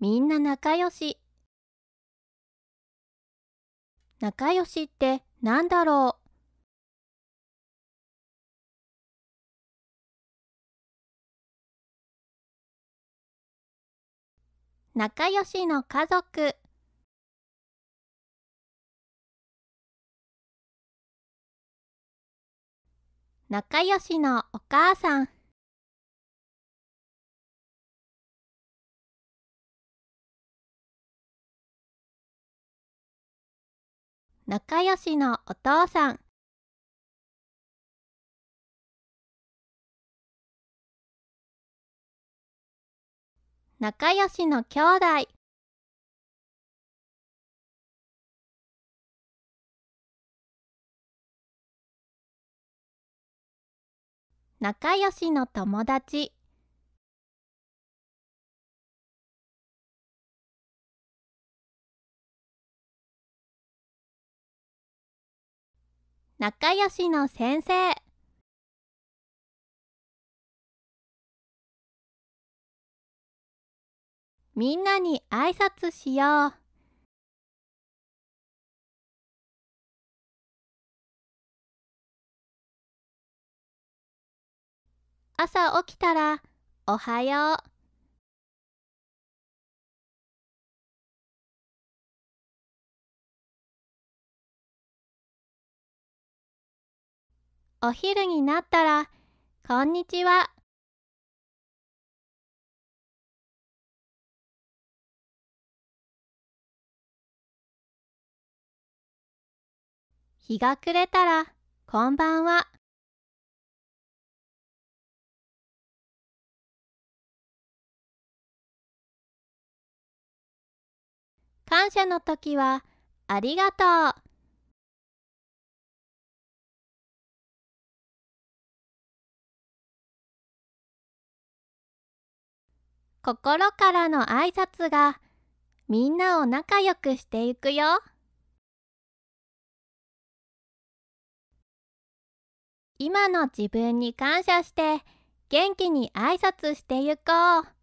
みんな仲良し。仲良しってなんだろう仲良しの家族仲良しのお母さん仲良しのお父さん仲良しの兄弟仲良しの友達仲良しの先生みんなに挨拶しよう朝起きたら「おはよう」お昼になったら、こんにちは。日が暮れたら、こんばんは。感謝の時は、ありがとう。心からの挨拶がみんなを仲良くしていくよ。今の自分に感謝して元気に挨拶してゆこう。